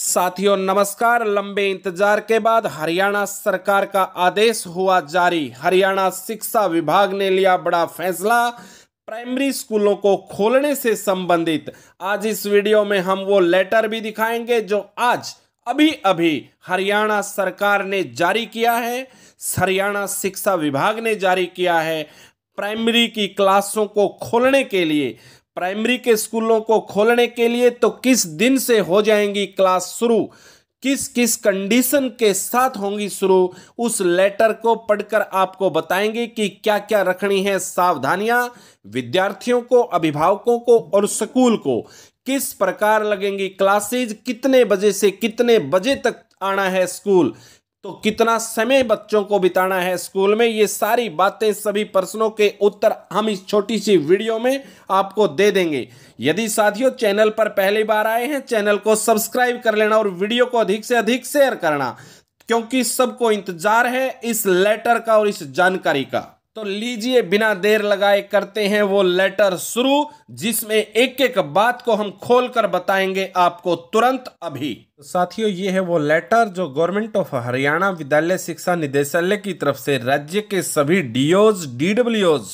साथियों नमस्कार लंबे इंतजार के बाद हरियाणा सरकार का आदेश हुआ जारी हरियाणा शिक्षा विभाग ने लिया बड़ा फैसला प्राइमरी स्कूलों को खोलने से संबंधित आज इस वीडियो में हम वो लेटर भी दिखाएंगे जो आज अभी अभी हरियाणा सरकार ने जारी किया है हरियाणा शिक्षा विभाग ने जारी किया है प्राइमरी की क्लासों को खोलने के लिए प्राइमरी के स्कूलों को खोलने के लिए तो किस दिन से हो जाएंगी क्लास शुरू किस किस कंडीशन के साथ होंगी शुरू उस लेटर को पढ़कर आपको बताएंगे कि क्या क्या रखनी है सावधानियां विद्यार्थियों को अभिभावकों को और स्कूल को किस प्रकार लगेंगी क्लासेज कितने बजे से कितने बजे तक आना है स्कूल तो कितना समय बच्चों को बिताना है स्कूल में ये सारी बातें सभी प्रश्नों के उत्तर हम इस छोटी सी वीडियो में आपको दे देंगे यदि साथियों चैनल पर पहली बार आए हैं चैनल को सब्सक्राइब कर लेना और वीडियो को अधिक से अधिक शेयर करना क्योंकि सबको इंतजार है इस लेटर का और इस जानकारी का तो लीजिए बिना देर लगाए करते हैं वो लेटर शुरू जिसमें एक एक बात को हम खोल कर बताएंगे आपको तुरंत अभी तो साथियों ये है वो लेटर जो गवर्नमेंट ऑफ हरियाणा विद्यालय शिक्षा निदेशालय की तरफ से राज्य के सभी डीओज डीडब्ल्यूओज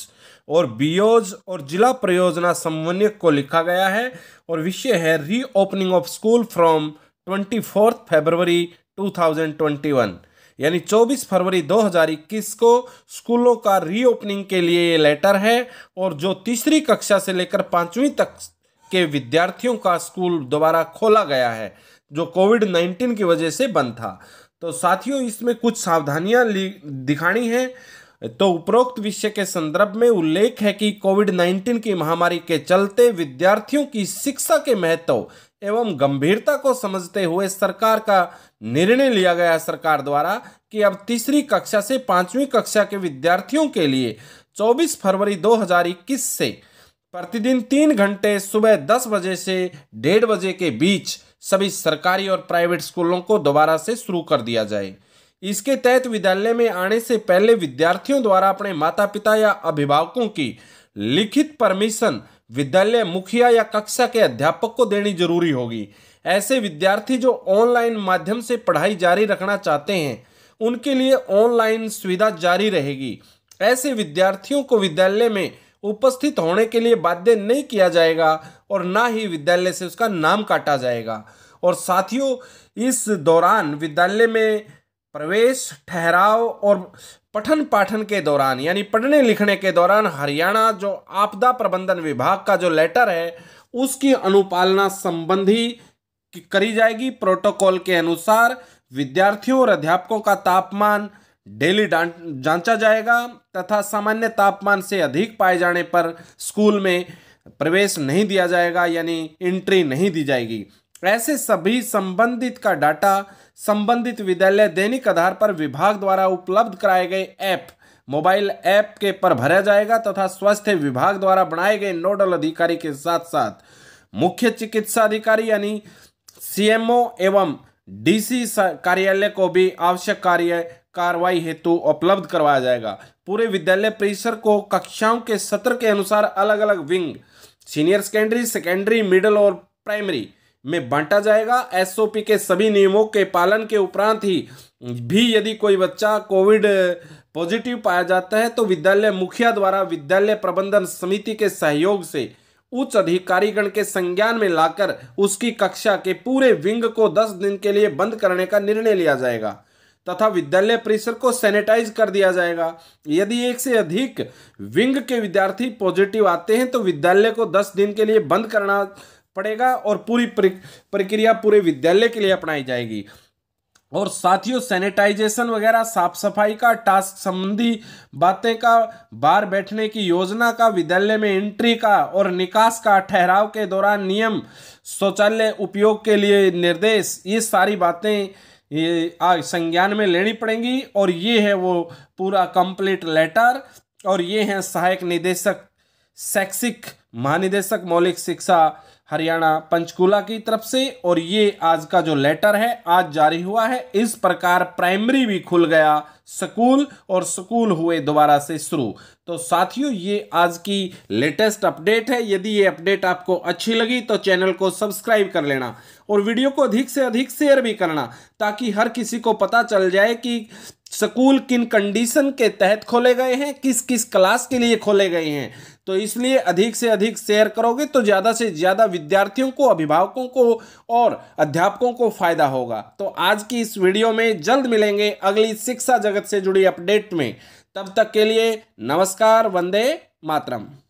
और बीओज और जिला परियोजना समन्वयक को लिखा गया है और विषय है reopening of school from twenty fourth February two thousand twenty one यानी 24 फरवरी 2021 को स्कूलों का रीओपनिंग के लिए ये लेटर है और जो तीसरी कक्षा से लेकर पाँचवीं तक के विद्यार्थियों का स्कूल दोबारा खोला गया है जो कोविड 19 की वजह से बंद था तो साथियों इसमें कुछ सावधानियां दिखानी हैं तो उपरोक्त विषय के संदर्भ में उल्लेख है कि कोविड 19 की महामारी के चलते विद्यार्थियों की शिक्षा के महत्व एवं गंभीरता को समझते हुए सरकार का निर्णय लिया गया सरकार द्वारा कि अब तीसरी कक्षा से पांचवी कक्षा के विद्यार्थियों के लिए 24 फरवरी 2021 से प्रतिदिन तीन घंटे सुबह दस बजे से डेढ़ बजे के बीच सभी सरकारी और प्राइवेट स्कूलों को दोबारा से शुरू कर दिया जाए इसके तहत विद्यालय में आने से पहले विद्यार्थियों द्वारा अपने माता पिता या अभिभावकों की लिखित परमिशन विद्यालय मुखिया या कक्षा के अध्यापक को देनी जरूरी होगी ऐसे विद्यार्थी जो ऑनलाइन माध्यम से पढ़ाई जारी रखना चाहते हैं उनके लिए ऑनलाइन सुविधा जारी रहेगी ऐसे विद्यार्थियों को विद्यालय में उपस्थित होने के लिए बाध्य नहीं किया जाएगा और ना ही विद्यालय से उसका नाम काटा जाएगा और साथियों इस दौरान विद्यालय में प्रवेश ठहराव और पठन पाठन के दौरान यानी पढ़ने लिखने के दौरान हरियाणा जो आपदा प्रबंधन विभाग का जो लेटर है उसकी अनुपालना संबंधी करी जाएगी प्रोटोकॉल के अनुसार विद्यार्थियों और अध्यापकों का तापमान डेली जांचा जाएगा तथा सामान्य तापमान से अधिक पाए जाने पर स्कूल में प्रवेश नहीं दिया जाएगा यानी एंट्री नहीं दी जाएगी ऐसे सभी संबंधित का डाटा संबंधित विद्यालय दैनिक आधार पर विभाग द्वारा उपलब्ध कराए गए ऐप मोबाइल ऐप के पर भरा जाएगा तथा स्वास्थ्य विभाग द्वारा बनाए गए नोडल अधिकारी के साथ साथ मुख्य चिकित्सा अधिकारी यानी सीएमओ एवं डीसी कार्यालय को भी आवश्यक कार्य कार्रवाई हेतु उपलब्ध करवाया जाएगा पूरे विद्यालय परिसर को कक्षाओं के सत्र के अनुसार अलग अलग wing senior secondary secondary middle और प्राइमरी में बांटा जाएगा एसओपी के सभी नियमों के पालन के उपरांत ही भी यदि कोई बच्चा कोविड पॉजिटिव पाया जाता है तो विद्यालय मुखिया द्वारा विद्यालय प्रबंधन समिति के सहयोग से उच्च अधिकारीगण के संज्ञान में लाकर उसकी कक्षा के पूरे विंग को दस दिन के लिए बंद करने का निर्णय लिया जाएगा तथा विद्यालय परिसर को सैनिटाइज कर दिया जाएगा यदि एक से अधिक विंग के विद्यार्थी पॉजिटिव आते हैं तो विद्यालय को दस दिन के लिए बंद करना पड़ेगा और पूरी प्रक्रिया पूरे विद्यालय के लिए अपनाई जाएगी और साथियों सैनिटाइजेशन वगैरह साफ सफाई का टास्क संबंधी बातें का बाहर बैठने की योजना का विद्यालय में एंट्री का और निकास का ठहराव के दौरान नियम शौचालय उपयोग के लिए निर्देश ये सारी बातें ये संज्ञान में लेनी पड़ेंगी और ये है वो पूरा कंप्लीट लेटर और ये हैं सहायक निदेशक शैक्षिक महानिदेशक मौलिक शिक्षा हरियाणा पंचकूला की तरफ से और ये आज का जो लेटर है आज जारी हुआ है इस प्रकार प्राइमरी भी खुल गया स्कूल और स्कूल हुए दोबारा से शुरू तो साथियों ये आज की लेटेस्ट अपडेट है यदि ये अपडेट आपको अच्छी लगी तो चैनल को सब्सक्राइब कर लेना और वीडियो को अधिक से अधिक शेयर भी करना ताकि हर किसी को पता चल जाए कि स्कूल किन कंडीशन के तहत खोले गए हैं किस किस क्लास के लिए खोले गए हैं तो इसलिए अधिक से अधिक शेयर करोगे तो ज़्यादा से ज़्यादा विद्यार्थियों को अभिभावकों को और अध्यापकों को फायदा होगा तो आज की इस वीडियो में जल्द मिलेंगे अगली शिक्षा जगत से जुड़ी अपडेट में तब तक के लिए नमस्कार वंदे मातरम